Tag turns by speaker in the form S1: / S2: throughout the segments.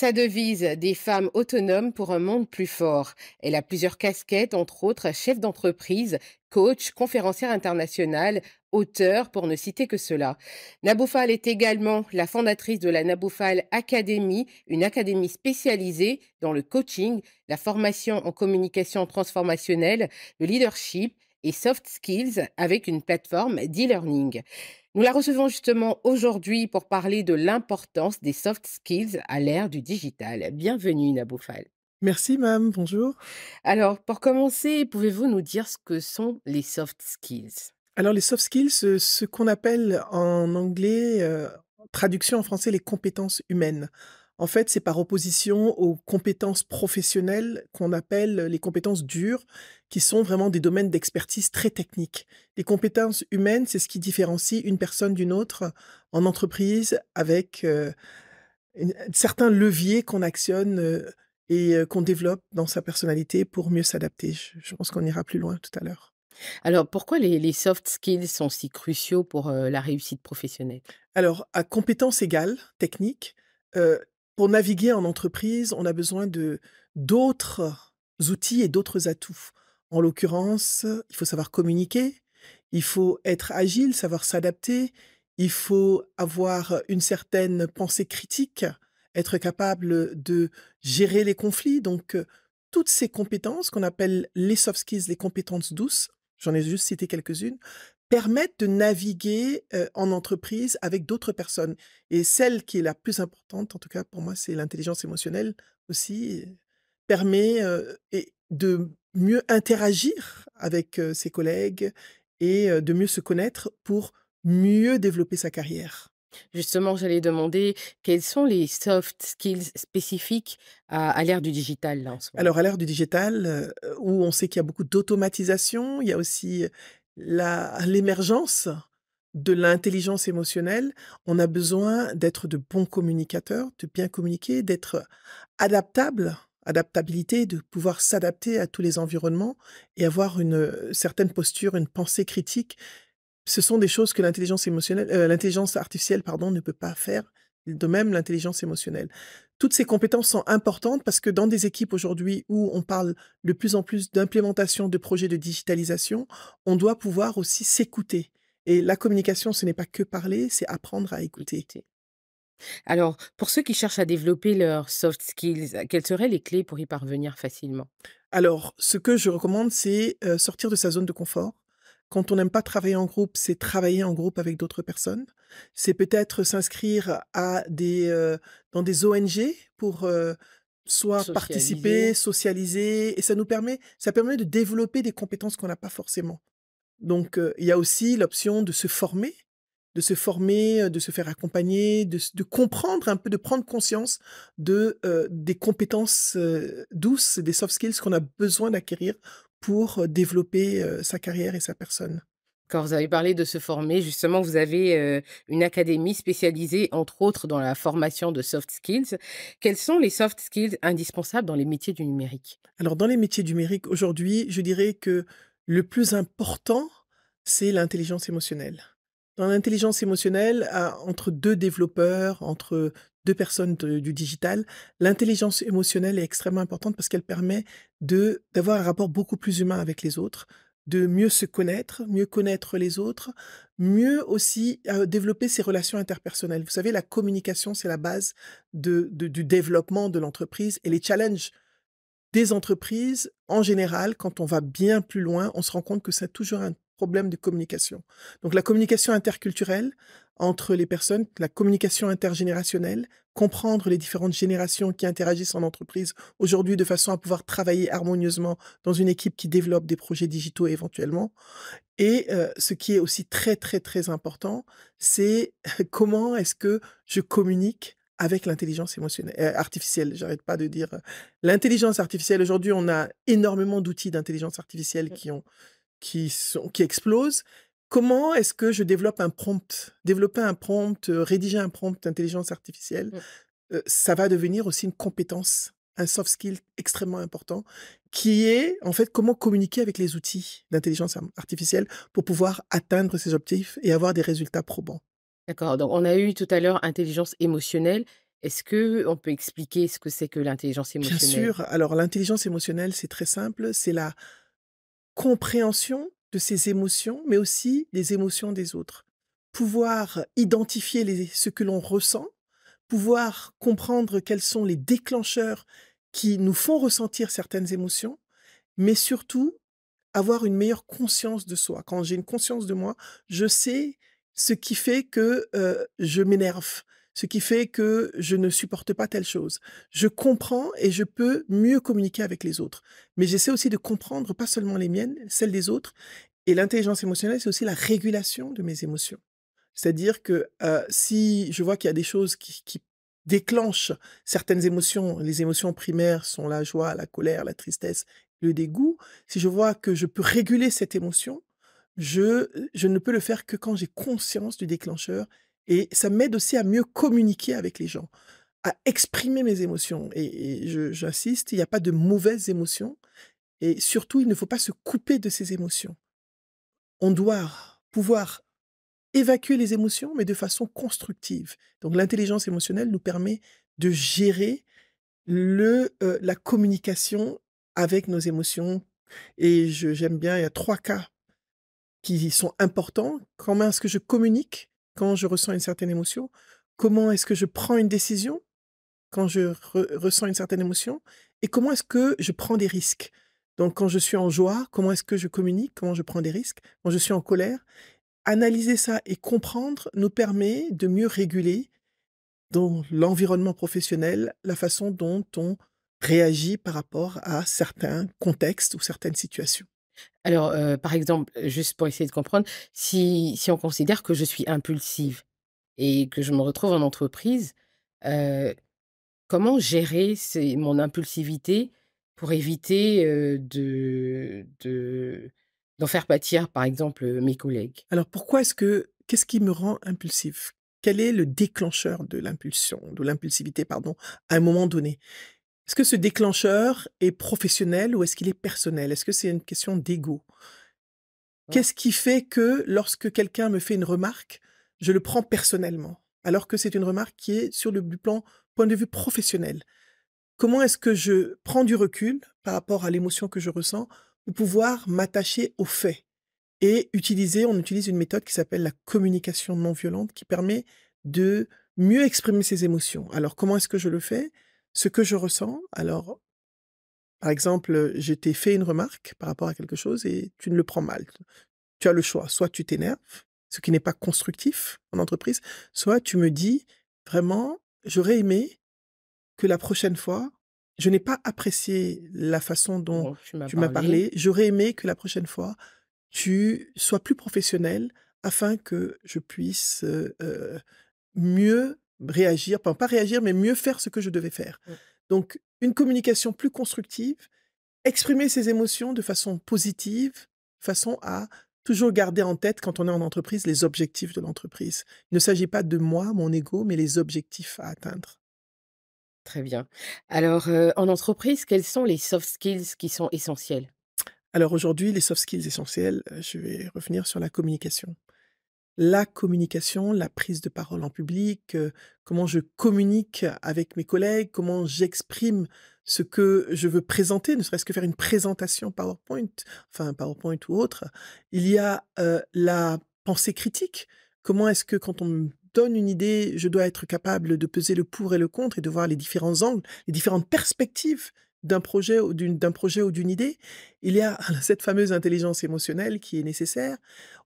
S1: Sa devise des femmes autonomes pour un monde plus fort. Elle a plusieurs casquettes, entre autres chef d'entreprise, coach, conférencière internationale, auteur, pour ne citer que cela. Naboufal est également la fondatrice de la Naboufal Academy, une académie spécialisée dans le coaching, la formation en communication transformationnelle, le leadership, et soft skills avec une plateforme d'e-learning. Nous la recevons justement aujourd'hui pour parler de l'importance des soft skills à l'ère du digital. Bienvenue Naboufal. Merci, madame. Bonjour. Alors, pour commencer, pouvez-vous nous dire ce que sont les soft skills Alors, les soft skills, ce
S2: qu'on appelle en anglais, euh, traduction en français, les compétences humaines. En fait, c'est par opposition aux compétences professionnelles qu'on appelle les compétences dures, qui sont vraiment des domaines d'expertise très techniques. Les compétences humaines, c'est ce qui différencie une personne d'une autre en entreprise avec euh, certains leviers qu'on actionne euh, et euh, qu'on développe dans sa personnalité pour mieux s'adapter.
S1: Je, pense qu'on ira plus loin tout à l'heure. Alors, pourquoi les, soft skills sont si cruciaux pour la réussite professionnelle Alors, à compétences égales, techniques,
S2: pour naviguer en entreprise, on a besoin de d'autres outils et d'autres atouts. En l'occurrence, il faut savoir communiquer, il faut être agile, savoir s'adapter, il faut avoir une certaine pensée critique, être capable de gérer les conflits. Donc, euh, toutes ces compétences qu'on appelle les soft skills, les compétences douces, j'en ai juste cité quelques-unes, permettent de naviguer en entreprise avec d'autres personnes. Et celle qui est la plus importante, en tout cas pour moi, c'est l'intelligence émotionnelle aussi, permet et de mieux interagir avec ses collègues et de mieux se connaître pour
S1: mieux développer sa carrière. Justement, j'allais demander quels sont les soft skills spécifiques à, l'ère du digital. en ce
S2: Alors, à l'ère du digital, où on sait qu'il y a beaucoup d'automatisation, il y a aussi l'émergence de l'intelligence émotionnelle, on a besoin d'être de bons communicateurs, de bien communiquer, d'être adaptable, adaptabilité, de pouvoir s'adapter à tous les environnements et avoir une euh, certaine posture, une pensée critique. Ce sont des choses que l'intelligence émotionnelle, euh, l'intelligence artificielle, pardon, ne peut pas faire de même l'intelligence émotionnelle. Toutes ces compétences sont importantes parce que dans des équipes aujourd'hui où on parle de plus en plus d'implémentation de projets de digitalisation, on doit pouvoir aussi s'écouter. Et la
S1: communication, ce n'est pas que parler, c'est apprendre à écouter. Alors, pour ceux qui cherchent à développer leurs soft skills, quelles seraient les clés pour y parvenir facilement Alors, ce
S2: que je recommande, c'est euh, sortir de sa zone de confort, quand on n'aime pas travailler en groupe, c'est travailler en groupe avec d'autres personnes. C'est peut-être s'inscrire euh, dans des ONG pour euh, soit participer, socialiser, et ça nous permet, ça permet de développer des compétences qu'on n'a pas forcément. Donc, euh, il y a aussi l'option de se former, de se former, de se faire accompagner, de, comprendre un peu, de prendre conscience des compétences douces, des soft skills qu'on a besoin d'acquérir pour développer sa carrière et sa personne.
S1: Quand vous avez parlé de se former, justement, vous avez une académie spécialisée, entre autres, dans la formation de soft skills. Quels sont les soft skills indispensables dans les métiers du numérique Alors, dans les métiers du numérique,
S2: aujourd'hui, je dirais que le plus important, c'est l'intelligence émotionnelle dans l'intelligence émotionnelle, entre deux développeurs, entre deux personnes du digital, l'intelligence émotionnelle est extrêmement importante parce qu'elle permet d'avoir un rapport beaucoup plus humain avec les autres, de mieux se connaître, mieux connaître les autres, mieux aussi euh, développer ses relations interpersonnelles. Vous savez, la communication, c'est la base de, du développement de l'entreprise et les challenges des entreprises, en général, quand on va bien plus loin, on se rend compte que c'est toujours un problème de communication. Donc la communication interculturelle entre les personnes, la communication intergénérationnelle, comprendre les différentes générations qui interagissent en entreprise aujourd'hui de façon à pouvoir travailler harmonieusement dans une équipe qui développe des projets digitaux éventuellement. Et euh, ce qui est aussi très très très important, c'est comment est-ce que je communique avec l'intelligence émotionnelle euh, artificielle. J'arrête pas de dire euh, l'intelligence artificielle. Aujourd'hui, on a énormément d'outils d'intelligence artificielle mmh. qui ont qui, sont, qui explosent. Comment est-ce que je développe un prompt Développer un prompt, euh, rédiger un prompt d'intelligence artificielle, mmh. euh, ça va devenir aussi une compétence, un soft skill extrêmement important, qui est en fait comment communiquer avec les outils d'intelligence artificielle pour pouvoir atteindre ses objectifs et avoir des résultats probants.
S1: D'accord. Donc on a eu tout à l'heure intelligence émotionnelle. Est-ce que on peut expliquer ce que c'est que l'intelligence émotionnelle Bien sûr.
S2: Alors l'intelligence émotionnelle, c'est très simple. C'est la compréhension de ses émotions, mais aussi des émotions des autres. Pouvoir identifier ce que l'on ressent, pouvoir comprendre quels sont les déclencheurs qui nous font ressentir certaines émotions, mais surtout avoir une meilleure conscience de soi. Quand j'ai une conscience de moi, je sais ce qui fait que euh, je m'énerve, ce qui fait que je ne supporte pas telle chose. Je comprends et je peux mieux communiquer avec les autres. Mais j'essaie aussi de comprendre pas seulement les miennes, celles des autres. Et l'intelligence émotionnelle, c'est aussi la régulation de mes émotions. C'est-à-dire que euh, si je vois qu'il y a des choses qui, déclenchent certaines émotions, les émotions primaires sont la joie, la colère, la tristesse, le dégoût, si je vois que je peux réguler cette émotion, je ne peux le faire que quand j'ai conscience du déclencheur et ça m'aide aussi à mieux communiquer avec les gens, à exprimer mes émotions. Et, j'insiste, il n'y a pas de mauvaises émotions. Et surtout, il ne faut pas se couper de ces émotions. On doit pouvoir évacuer les émotions, mais de façon constructive. Donc l'intelligence émotionnelle nous permet de gérer le, euh, la communication avec nos émotions. Et j'aime bien, il y a trois cas qui sont importants. Comment est-ce que je communique quand je ressens une certaine émotion, comment est-ce que je prends une décision quand je ressens une certaine émotion et comment est-ce que je prends des risques. Donc quand je suis en joie, comment est-ce que je communique, comment je prends des risques, quand je suis en colère. Analyser ça et comprendre nous permet de mieux réguler dans l'environnement professionnel
S1: la façon dont on réagit par rapport à certains contextes ou certaines situations. Alors, euh, par exemple, euh, juste pour essayer de comprendre, si si on considère que je suis impulsive et que je me retrouve en entreprise, euh, comment gérer mon impulsivité pour éviter, de de d'en faire pâtir, par exemple, mes collègues? Alors pourquoi est-ce que
S2: qu'est-ce qui me rend impulsif? Quel est le déclencheur de l'impulsion de l'impulsivité, pardon, à un moment donné? Est-ce que ce déclencheur est professionnel ou est-ce qu'il est personnel Est-ce que c'est une question d'ego Qu'est-ce qui fait que lorsque quelqu'un me fait une remarque, je le prends personnellement, alors que c'est une remarque qui est sur le plan point de vue professionnel Comment est-ce que je prends du recul par rapport à l'émotion que je ressens pour pouvoir m'attacher aux faits et utiliser, on utilise une méthode qui s'appelle la communication non violente qui permet de mieux exprimer ses émotions. Alors comment est-ce que je le fais ce que je ressens. Alors, par exemple, je t'ai fait une remarque par rapport à quelque chose et tu ne le prends mal. Tu as le choix. Soit tu t'énerves, ce qui n'est pas constructif en entreprise, soit tu me dis vraiment, j'aurais aimé que la prochaine fois, je n'ai pas apprécié la façon dont oh, tu m'as parlé. J'aurais aimé que la prochaine fois, tu sois plus professionnel afin que je puisse mieux réagir, pas réagir, mais mieux faire ce que je devais faire. Mmh. Donc, une communication plus constructive, exprimer ses émotions de façon positive, façon à toujours garder en tête quand on est en entreprise les objectifs de l'entreprise. Il ne s'agit pas de moi, mon ego, mais les objectifs à atteindre.
S1: Très bien. Alors, euh, en entreprise, quels sont les soft skills qui sont essentiels
S2: Alors aujourd'hui, les soft skills essentielles, euh, je vais revenir sur la communication la communication, la prise de parole en public, euh, comment je communique avec mes collègues, comment j'exprime ce que je veux présenter, ne serait-ce que faire une présentation PowerPoint, enfin PowerPoint ou autre. Il y a euh, la pensée critique. Comment est-ce que quand on me donne une idée, je dois être capable de peser le pour et le contre et de voir les différents angles, les différentes perspectives d'un projet ou d'une d'un projet ou d'une idée, il y a ah cette fameuse intelligence émotionnelle qui est nécessaire.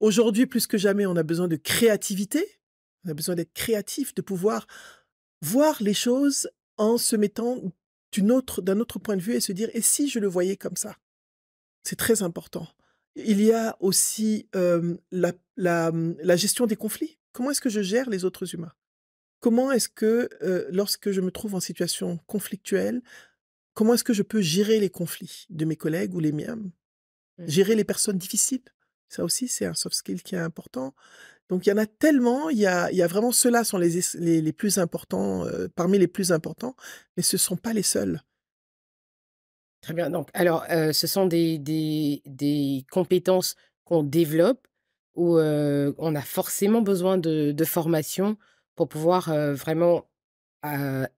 S2: Aujourd'hui plus que jamais, on a besoin de créativité. On a besoin d'être créatif, de pouvoir voir les choses en se mettant d'un autre, autre point de vue et se dire et si je le voyais comme ça. C'est très important. Il y a aussi la, gestion des conflits. Comment est-ce que je gère les autres humains Comment est-ce que, lorsque je me trouve en situation conflictuelle, Comment est-ce que je peux gérer les conflits de mes collègues ou les miens mmh. Gérer les personnes difficiles Ça aussi, c'est un soft skill qui est important. Donc, il y en a tellement. Il y a, vraiment ceux-là sont les, les, plus importants, euh, parmi les plus importants,
S1: mais ce ne sont pas les seuls. Très bien. Donc, alors, euh, ce sont des, des, compétences qu'on développe où euh, on a forcément besoin de, formation pour pouvoir vraiment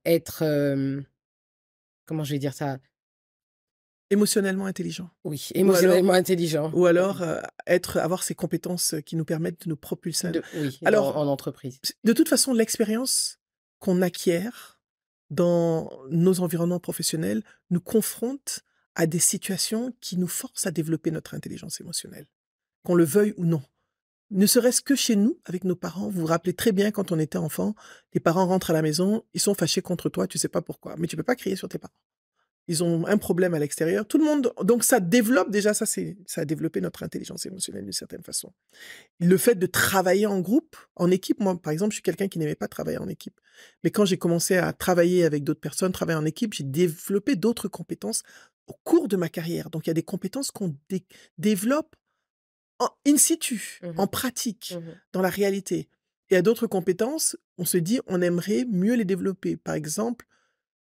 S1: être comment je vais dire ça Émotionnellement intelligent. Oui, émotionnellement
S2: intelligent. Ou alors euh, être, avoir ces compétences qui nous permettent de nous propulser. De, oui, alors, en, entreprise. De toute façon, l'expérience qu'on acquiert dans nos environnements professionnels nous confronte à des situations qui nous forcent à développer notre intelligence émotionnelle, qu'on le veuille ou non ne serait-ce que chez nous, avec nos parents, vous vous rappelez très bien quand on était enfant, les parents rentrent à la maison, ils sont fâchés contre toi, tu sais pas pourquoi, mais tu peux pas crier sur tes parents. Ils ont un problème à l'extérieur. Tout le monde, donc ça développe déjà, ça ça a développé notre intelligence émotionnelle d'une certaine façon. Le fait de travailler en groupe, en équipe, moi par exemple, je suis quelqu'un qui n'aimait pas travailler en équipe, mais quand j'ai commencé à travailler avec d'autres personnes, travailler en équipe, j'ai développé d'autres compétences au cours de ma carrière. Donc il y a des compétences qu'on développe en, in situ, mmh en pratique, mmh dans la réalité. Et à d'autres compétences, on se dit, on aimerait mieux les développer. Par exemple,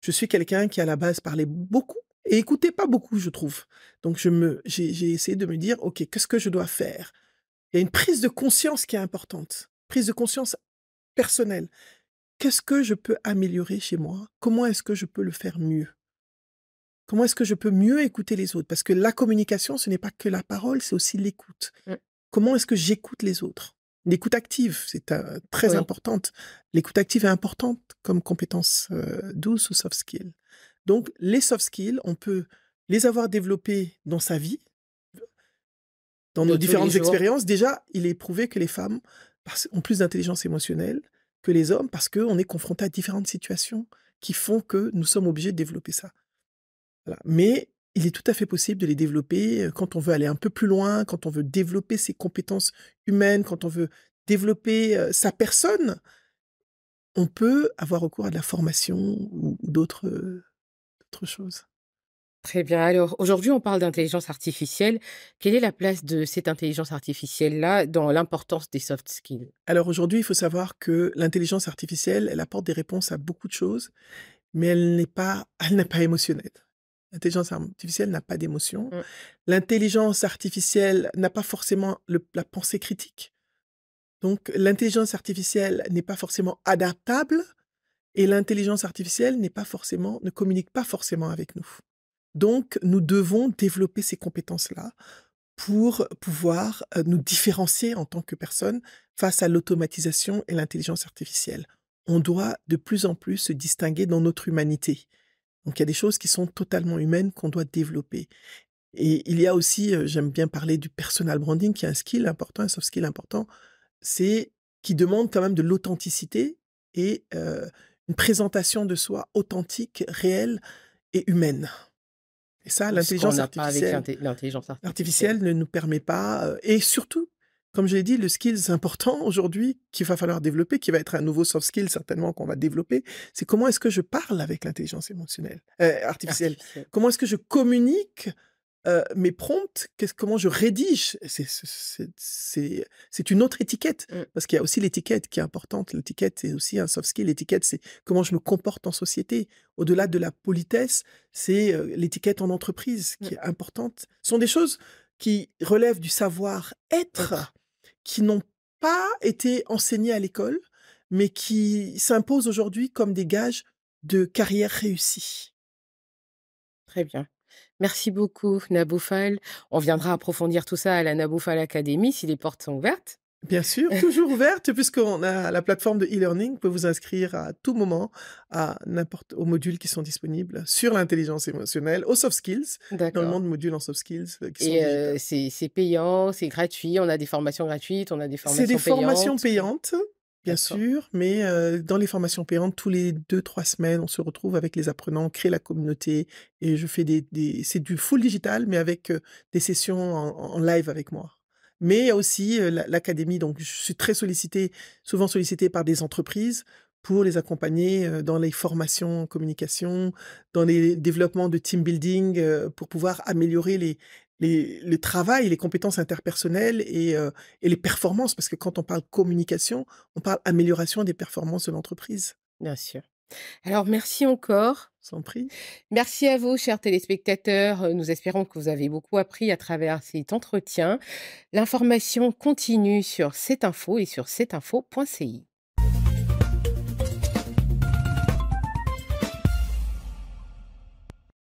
S2: je suis quelqu'un qui à la base parlait beaucoup et écoutait pas beaucoup, je trouve. Donc j'ai essayé de me dire, ok, qu'est-ce que je dois faire Il y a une prise de conscience qui est importante, prise de conscience personnelle. Qu'est-ce que je peux améliorer chez moi Comment est-ce que je peux le faire mieux Comment est-ce que je peux mieux écouter les autres Parce que la communication, ce n'est pas que la parole, c'est aussi l'écoute. Mm. Comment est-ce que j'écoute les autres L'écoute active, c'est euh, très importante. L'écoute active est importante comme compétence euh, douce ou soft skill. Donc, les soft skills, on peut les avoir développés dans sa vie, dans nos différentes expériences. Déjà, il est prouvé que les femmes ont plus d'intelligence émotionnelle que les hommes parce qu'on est confronté à différentes situations qui font que nous sommes obligés de développer ça. Mais il est tout à fait possible de les développer quand on veut aller un peu plus loin, quand on veut développer ses compétences humaines, quand on veut développer sa personne. On peut avoir recours à de la formation ou d'autres choses.
S1: Très bien. Alors aujourd'hui, on parle d'intelligence artificielle. Quelle est la place de cette intelligence artificielle-là dans l'importance des soft skills
S2: Alors aujourd'hui, il faut savoir que l'intelligence artificielle, elle apporte des réponses à beaucoup de choses, mais elle n'est pas, elle n'est pas émotionnelle. L'intelligence artificielle n'a pas d'émotion. Mmh. L'intelligence artificielle n'a pas forcément la pensée critique. Donc l'intelligence artificielle n'est pas forcément adaptable et l'intelligence artificielle n'est pas forcément, ne communique pas forcément avec nous. Donc nous devons développer ces compétences-là pour pouvoir euh, nous différencier en tant que personne face à l'automatisation et l'intelligence artificielle. On doit de plus en plus se distinguer dans notre humanité. Donc il y a des choses qui sont totalement humaines qu'on doit développer. Et il y a aussi, j'aime bien parler du personal branding, qui est un skill important, un soft skill important, c'est qui demande quand même de l'authenticité et une présentation de soi authentique, réelle et humaine. Et ça, l'intelligence artificielle,
S1: artificielle,
S2: ne nous permet pas, et surtout comme je l'ai dit, le skill important aujourd'hui qu'il va falloir développer, qui va être un nouveau soft skill certainement qu'on va développer, c'est comment est-ce que je parle avec l'intelligence émotionnelle, euh, artificielle. Comment est-ce que je communique euh, mes prompts, comment je rédige, c'est une autre étiquette, mm. parce qu'il y a aussi l'étiquette qui est importante. L'étiquette, c'est aussi un soft skill. L'étiquette, c'est comment je me comporte en société. Au-delà de la politesse, c'est euh, l'étiquette en entreprise mm. qui est importante. Ce sont des choses qui relèvent du savoir-être qui n'ont pas été enseignés à l'école, mais qui s'imposent aujourd'hui comme des gages de carrière
S1: réussie. Très bien. Merci beaucoup, Naboufal. On viendra approfondir tout ça à la Naboufal Academy si les portes sont ouvertes. Bien sûr, toujours
S2: ouverte, puisqu'on a la plateforme de e-learning. on peut vous inscrire à tout moment à n'importe aux modules qui sont disponibles sur l'intelligence émotionnelle, aux soft skills, dans le monde module en soft skills. Euh, qui Et
S1: euh, c'est payant, c'est gratuit. On a des formations gratuites, on a des formations payantes. C'est des formations
S2: payantes. Bien sûr, mais euh, dans les formations payantes, tous les deux, trois semaines, on se retrouve avec les apprenants, on crée la communauté et je fais des. des... C'est du full digital, mais avec des sessions en live avec moi. Mais il y a aussi l'académie. Donc, je suis très sollicité, souvent sollicité par des entreprises pour les accompagner dans les formations en communication, dans les développements de team building, pour pouvoir améliorer les, les, le travail, les compétences interpersonnelles et, et les performances, parce que quand on parle communication, on parle amélioration des performances de l'entreprise.
S1: Bien sûr. Alors, merci encore. Sans prix. Merci à vous, chers téléspectateurs. Euh, nous espérons que vous avez beaucoup appris à travers cet entretien. L'information continue sur cette info et sur cetinfo.ci.